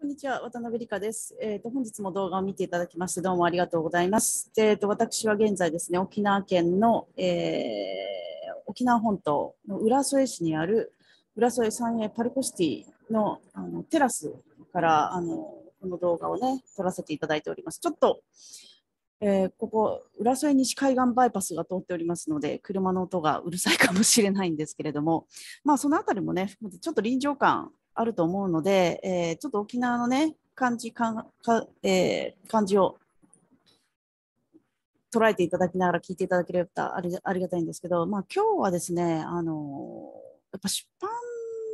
こんにちは、渡辺理香です。えっ、ー、と、本日も動画を見ていただきまして、どうもありがとうございます。えっ、ー、と、私は現在ですね、沖縄県の、えー、沖縄本島の浦添市にある浦添三栄パルコシティのあのテラスからあのこの動画をね、撮らせていただいております。ちょっと、えー、ここ、浦添西海岸バイパスが通っておりますので、車の音がうるさいかもしれないんですけれども、まあ、そのあたりもね、ちょっと臨場感あると思うので、えー、ちょっと沖縄のね、漢字かか、えー、漢字を捉えていただきながら聞いていただければありありがたいんですけど、まあ、今日はですね、あのやっぱ出版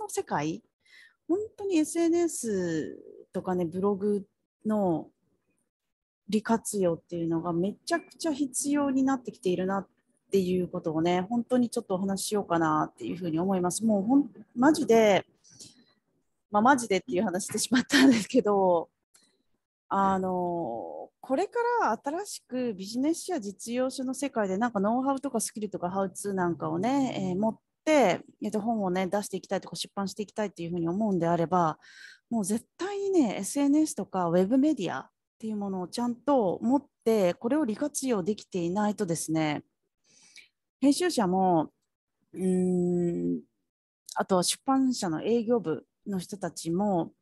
の世界、本当に SNS とかね、ブログの利活用っていうのがめちゃくちゃ必要になってきているなっていうことをね、本当にちょっとお話ししようかなっていうふうに思います。もうほんマジでまあ、マジでっていう話してしまったんですけどあのこれから新しくビジネスや実用書の世界でなんかノウハウとかスキルとかハウツーなんかをね、えー、持って、えっと本をね出していきたいとか出版していきたいっていうふうに思うんであればもう絶対にね SNS とかウェブメディアっていうものをちゃんと持ってこれを利活用できていないとですね編集者もうーんあとは出版社の営業部の人たちも、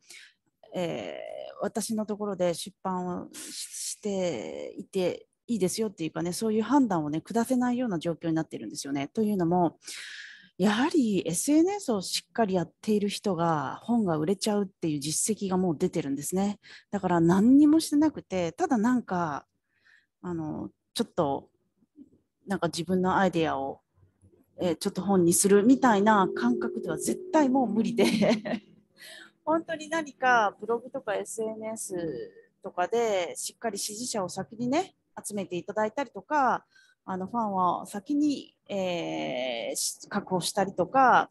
えー、私のところで出版をしていていいですよっていうかねそういう判断をね下せないような状況になってるんですよね。というのもやはり SNS をしっかりやっている人が本が売れちゃうっていう実績がもう出てるんですね。だから何にもしてなくてただなんかあのちょっとなんか自分のアイデアを、えー、ちょっと本にするみたいな感覚では絶対もう無理で本当に何かブログとか SNS とかでしっかり支持者を先にね集めていただいたりとかあのファンは先に、えー、確保したりとか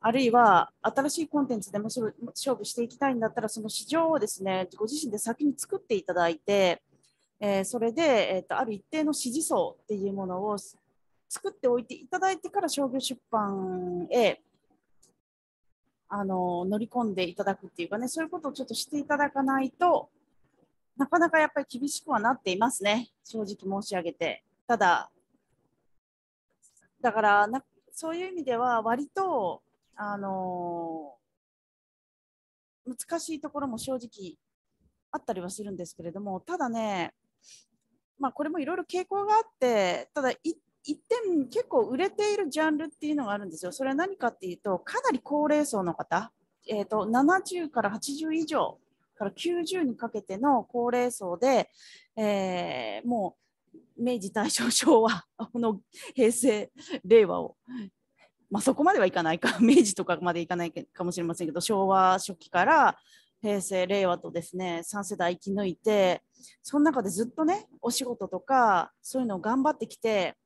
あるいは新しいコンテンツでも勝負していきたいんだったらその市場をですねご自身で先に作っていただいて、えー、それで、えーと、とある一定の支持層っていうものを作っておいていただいてから商業出版へあの乗り込んでいただくっていうかねそういうことをちょっとしていただかないとなかなかやっぱり厳しくはなっていますね正直申し上げてただだからなそういう意味では割とあの難しいところも正直あったりはするんですけれどもただねまあこれもいろいろ傾向があってただ一一点結構売れているジャンルっていうのがあるんですよ。それは何かっていうとかなり高齢層の方、えーと、70から80以上から90にかけての高齢層で、えー、もう明治大正昭和の平成令和を、まあ、そこまではいかないか 明治とかまでいかないかもしれませんけど昭和初期から平成令和とですね3世代生き抜いてその中でずっとねお仕事とかそういうのを頑張ってきて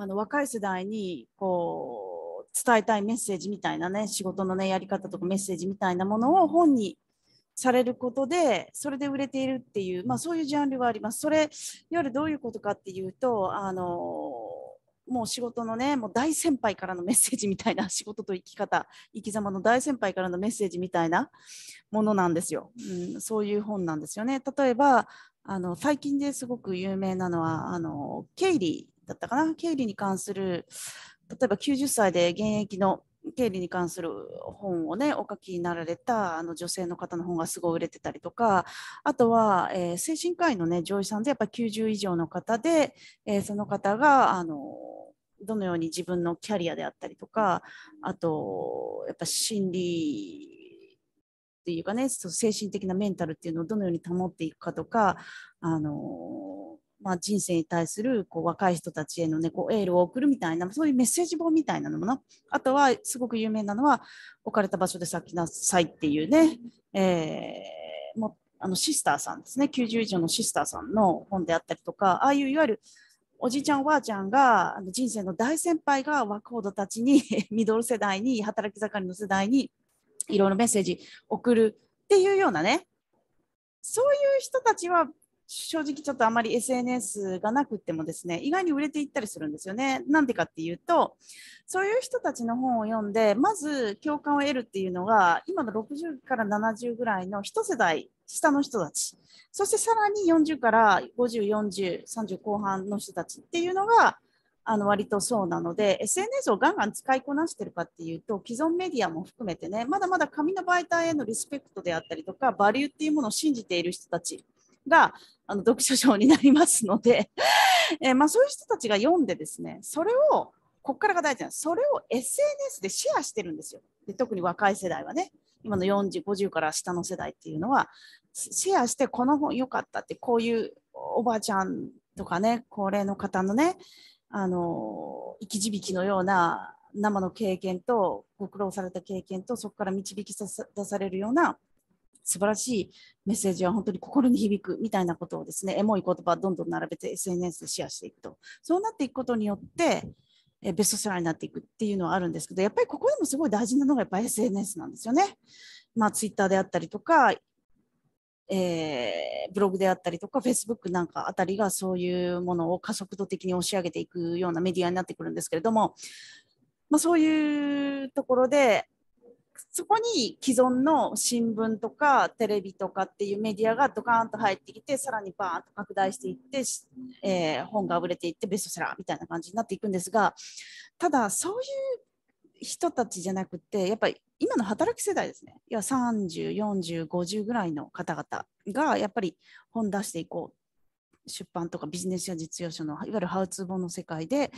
あの若い世代にこう伝えたいメッセージみたいなね仕事のねやり方とかメッセージみたいなものを本にされることでそれで売れているっていう、まあ、そういうジャンルはあります。それいわゆるどういうことかっていうとあのもう仕事のねもう大先輩からのメッセージみたいな仕事と生き方生き様の大先輩からのメッセージみたいなものなんですよ、うん、そういう本なんですよね例えばあの最近ですごく有名なのはあのケイリだったかな経理に関する例えば90歳で現役の経理に関する本をねお書きになられたあの女性の方の本がすごい売れてたりとかあとは、えー、精神科医のね上位さんでやっぱ90以上の方で、えー、その方があのどのように自分のキャリアであったりとかあとやっぱ心理っていうかね、精神的なメンタルっていうのをどのように保っていくかとか、あのまあ、人生に対するこう若い人たちへの、ね、こうエールを送るみたいなそういうメッセージ本みたいなのもなあとはすごく有名なのは置かれた場所で咲きなさいっていうね、えー、もあのシスターさんですね90以上のシスターさんの本であったりとかああいういわゆるおじいちゃんおばあちゃんがあの人生の大先輩が若者たちに ミドル世代に働き盛りの世代にいろいろメッセージ送るっていうようなねそういう人たちは正直ちょっとあまり SNS がなくってもですね意外に売れていったりするんですよね。なんでかっていうとそういう人たちの本を読んでまず共感を得るっていうのが今の60から70ぐらいの1世代下の人たちそしてさらに40から504030後半の人たちっていうのがあの割とそうなので SNS をガンガン使いこなしてるかっていうと既存メディアも含めてねまだまだ紙の媒体へのリスペクトであったりとかバリューっていうものを信じている人たちがあの読書賞になりますので えー、まあ、そういう人たちが読んでですねそれをここからが大事なそれを SNS でシェアしてるんですよで特に若い世代はね今の4050から下の世代っていうのはシェアしてこの本良かったってこういうおばあちゃんとかね高齢の方のねあの生き字引のような生の経験とご苦労された経験とそこから導き出されるような素晴らしいメッセージは本当に心に響くみたいなことをですねエモい言葉をどんどん並べて SNS でシェアしていくとそうなっていくことによってベストセラーになっていくっていうのはあるんですけどやっぱりここでもすごい大事なのがやっぱ SNS なんですよね。まあ、Twitter であったりとかえー、ブログであったりとか、フェイスブックなんかあたりがそういうものを加速度的に押し上げていくようなメディアになってくるんですけれども、まあ、そういうところで、そこに既存の新聞とかテレビとかっていうメディアがドカーンと入ってきてさらにバーンと拡大していって、えー、本が売れていってベストセラーみたいな感じになっていくんですがただそういう人たちじゃなくてやっぱり今の働き世代ですねいや304050ぐらいの方々がやっぱり本出していこう出版とかビジネスや実用書のいわゆるハウツー本の世界で、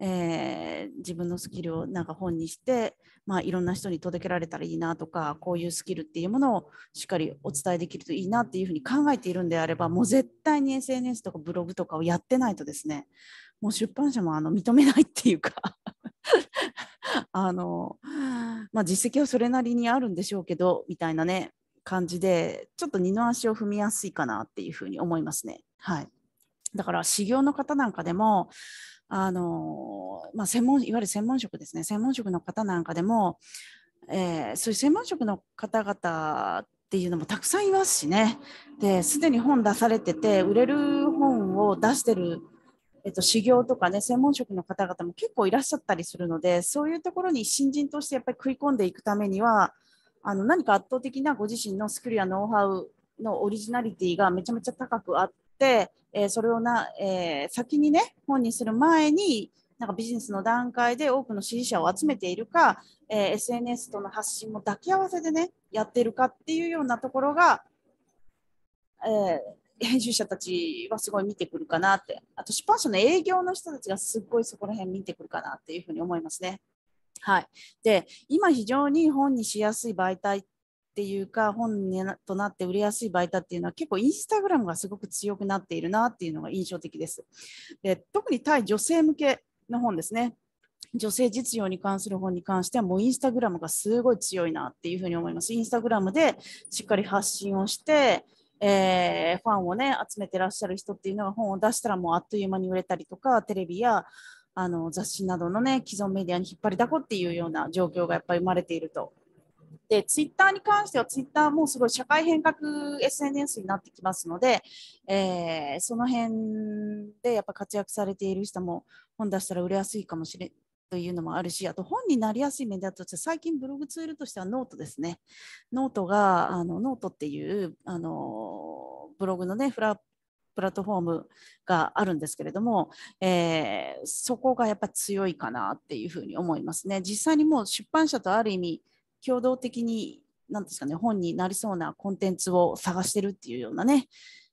えー、自分のスキルをなんか本にして、まあ、いろんな人に届けられたらいいなとかこういうスキルっていうものをしっかりお伝えできるといいなっていうふうに考えているんであればもう絶対に SNS とかブログとかをやってないとですねもう出版社もあの認めないっていうか あの、まあ、実績はそれなりにあるんでしょうけどみたいなね感じでちょっと二の足を踏みやすいかなっていうふうに思いますね。はいだから修行の方なんかでもあの、まあ、専門いわゆる専門職ですね専門職の方なんかでも、えー、そういう専門職の方々っていうのもたくさんいますしねですでに本出されてて売れる本を出してる、えっと、修行とかね専門職の方々も結構いらっしゃったりするのでそういうところに新人としてやっぱり食い込んでいくためにはあの何か圧倒的なご自身のスキルやノウハウのオリジナリティがめちゃめちゃ高くあっ、えー、それをな、えー、先にね本にする前になんかビジネスの段階で多くの支持者を集めているか、えー、SNS との発信も抱き合わせでねやってるかっていうようなところが、えー、編集者たちはすごい見てくるかなってあと出版社の営業の人たちがすっごいそこら辺見てくるかなっていうふうに思いますね。はい、で今非常に本にしやすい媒体っっていうか本となって売れやすい媒体っていうのは結構インスタグラムがすごく強くなっているなっていうのが印象的です。で特に対女性向けの本ですね。女性実用に関する本に関してはもうインスタグラムがすごい強いなっていうふうに思います。インスタグラムでしっかり発信をして、えー、ファンをね集めてらっしゃる人っていうのが本を出したらもうあっという間に売れたりとかテレビやあの雑誌などのね既存メディアに引っ張りだこっていうような状況がやっぱり生まれているとで、ツイッターに関しては、ツイッターもすごい社会変革 SNS になってきますので、えー、その辺でやっぱ活躍されている人も本出したら売れやすいかもしれない。というのもあるし、あと本になりやすいメディアとして、最近ブログツールとしてはノートですね。ノートが、あのノートっていうあのブログのね、フラプラットフォームがあるんですけれども、えー、そこがやっぱ強いかなっていうふうに思いますね。実際にもう出版社とある意味共同的に何ですかね本になりそうなコンテンツを探してるっていうようなね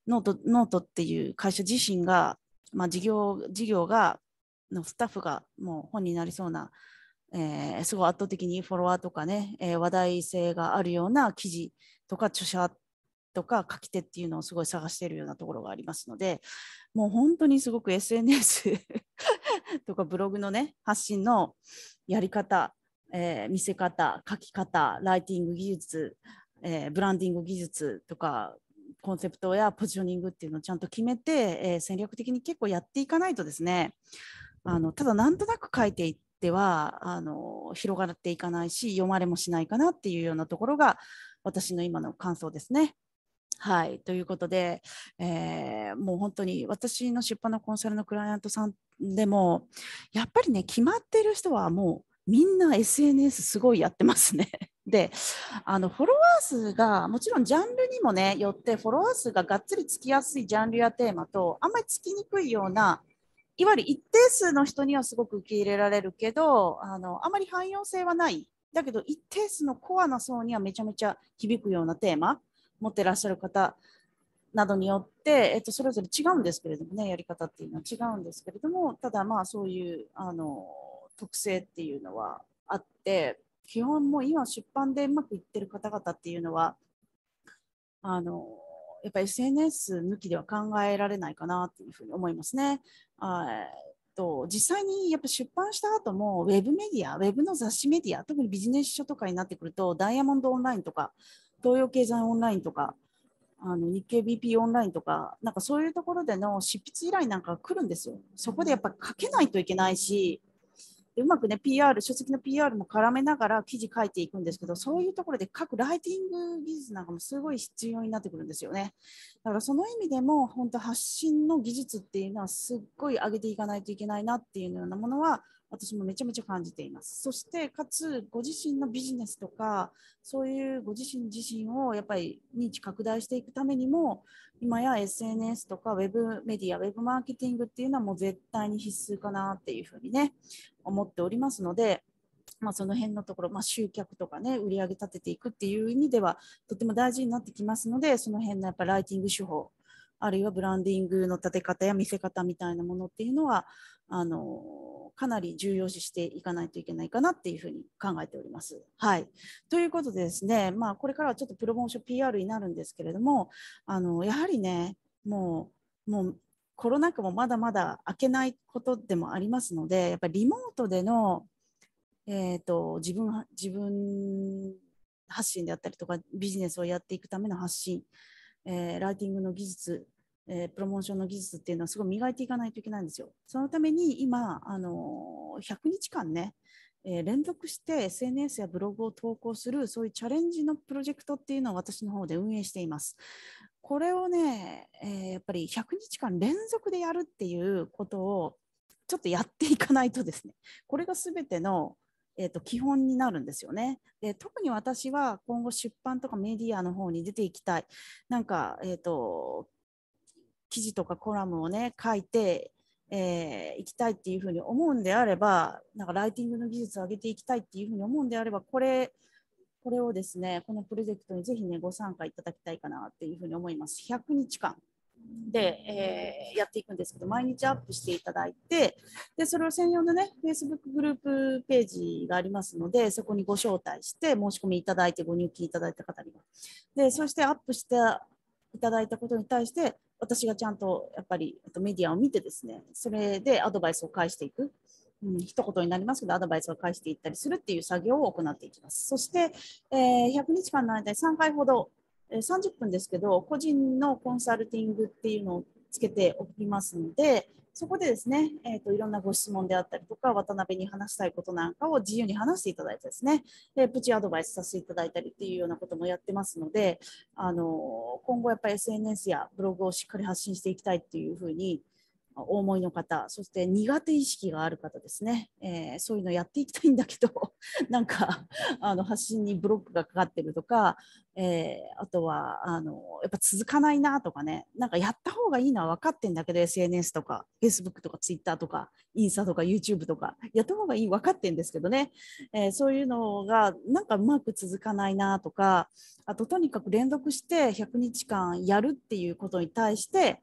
ノートノートっていう会社自身が、まあ、事業事業がのスタッフがもう本になりそうな、えー、すごい圧倒的にフォロワーとかね、えー、話題性があるような記事とか著者とか書き手っていうのをすごい探しているようなところがありますのでもう本当にすごく SNS とかブログのね発信のやり方えー、見せ方書き方ライティング技術、えー、ブランディング技術とかコンセプトやポジショニングっていうのをちゃんと決めて、えー、戦略的に結構やっていかないとですねあのただなんとなく書いていってはあの広がっていかないし読まれもしないかなっていうようなところが私の今の感想ですね。はい、ということで、えー、もう本当に私の出版のコンサルのクライアントさんでもやっぱりね決まっている人はもうみんな SNS すごいやってますね。であのフォロワー数がもちろんジャンルにもねよってフォロワー数ががっつりつきやすいジャンルやテーマとあんまりつきにくいようないわゆる一定数の人にはすごく受け入れられるけどあのあまり汎用性はないだけど一定数のコアな層にはめちゃめちゃ響くようなテーマ持ってらっしゃる方などによって、えっと、それぞれ違うんですけれどもねやり方っていうのは違うんですけれどもただまあそういうあの特性っていうのはあって基本もう今出版でうまくいってる方々っていうのはあのやっぱり SNS 抜きでは考えられないかなっていうふうに思いますね。あと実際にやっぱ出版した後もウェブメディアウェブの雑誌メディア特にビジネス書とかになってくるとダイヤモンドオンラインとか東洋経済オンラインとかあの日経 BP オンラインとか、なんかそういうところでの執筆依頼なんか来るんですよ。そこでやっぱ書けないといけないし、うまくね PR 書籍の PR も絡めながら記事書いていくんですけどそういうところで書くライティング技術なんかもすごい必要になってくるんですよねだからその意味でも本当発信の技術っていうのはすっごい上げていかないといけないなっていうようなものは私もめちゃめちゃ感じています。そしてかつご自身のビジネスとかそういうご自身自身をやっぱり認知拡大していくためにも今や SNS とかウェブメディア、ウェブマーケティングっていうのはもう絶対に必須かなっていうふうにね、思っておりますので、まあ、その辺のところ、まあ、集客とかね、売り上げ立てていくっていう意味では、とても大事になってきますので、その辺のやっぱライティング手法あるいはブランディングの立て方や見せ方みたいなものっていうのはあのかなり重要視していかないといけないかなっていうふうに考えております。はい、ということでですね、まあ、これからはちょっとプロモーション PR になるんですけれどもあのやはりねもうもうコロナ禍もまだまだ明けないことでもありますのでやっぱりリモートでの、えーと、と自分自分発信であったりとかビジネスをやっていくための発信、えー、ライティングの技術えー、プロモーションの技術っていうのはすごい磨いていかないといけないんですよ。そのために今、あの100日間ね、えー、連続して SNS やブログを投稿する、そういうチャレンジのプロジェクトっていうのを私の方で運営しています。これをね、えー、やっぱり100日間連続でやるっていうことをちょっとやっていかないとですね、これがすべてのえーと、と基本になるんですよねで。特に私は今後出版とかメディアの方に出ていきたい。なんか、えーと、記事とかコラムをね書いてえー、いきたいっていうふうに思うんであればなんかライティングの技術を上げていきたいっていうふうに思うんであればこれこれをですねこのプロジェクトにぜひねご参加いただきたいかなっていうふうに思います100日間で、えー、やっていくんですけど毎日アップしていただいてでそれを専用のね Facebook グループページがありますのでそこにご招待して申し込みいただいてご入金いただいた方にはでそしてアップしていただいたことに対して私がちゃんとやっぱりメディアを見てですねそれでアドバイスを返していく、うん、一言になりますけどアドバイスを返していったりするっていう作業を行っていきますそして、えー、100日間の間に3回ほど、えー、30分ですけど個人のコンサルティングっていうのをつけておきますのでそこでですね、えーと、いろんなご質問であったりとか、渡辺に話したいことなんかを自由に話していただいてですね、えプチアドバイスさせていただいたりっていうようなこともやってますので、あの今後やっぱり SNS やブログをしっかり発信していきたいっていうふうに、お思いの方、そして苦手意識がある方ですね、えー、そういうのやっていきたいんだけど、なんかあの発信にブロックがかかってるとか、えー、あとはあのやっぱ続かないなとかね、なんかやった方がいいのは分かってんだけど、SNS とか Facebook とか Twitter とかインスタとか YouTube とか、やった方がいい分かってんですけどね、えー、そういうのがなんかうまく続かないなとか、あととにかく連続して100日間やるっていうことに対して、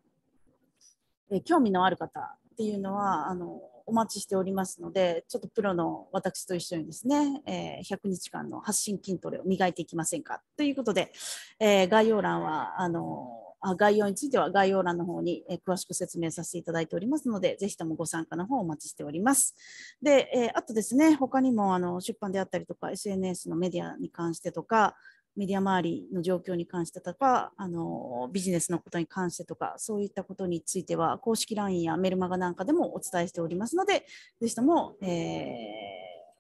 え興味のある方っていうのはあのお待ちしておりますのでちょっとプロの私と一緒にですね、え100日間の発信筋トレを磨いていきませんかということで、え概要欄はあのあ概要については概要欄の方に、え詳しく説明させていただいておりますので、ぜひともご参加の方お待ちしております。で、えあとですね、他にもあの出版であったりとか、SNS のメディアに関してとか、メディア周りの状況に関してとかあのビジネスのことに関してとかそういったことについては公式 LINE やメルマガなんかでもお伝えしておりますのでぜひとも、え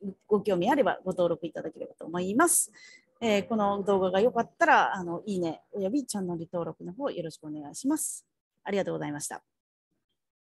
ー、ご興味あればご登録いただければと思います。えー、この動画が良かったらあのいいねおよびチャンネル登録の方よろしくお願いします。ありがとうございました。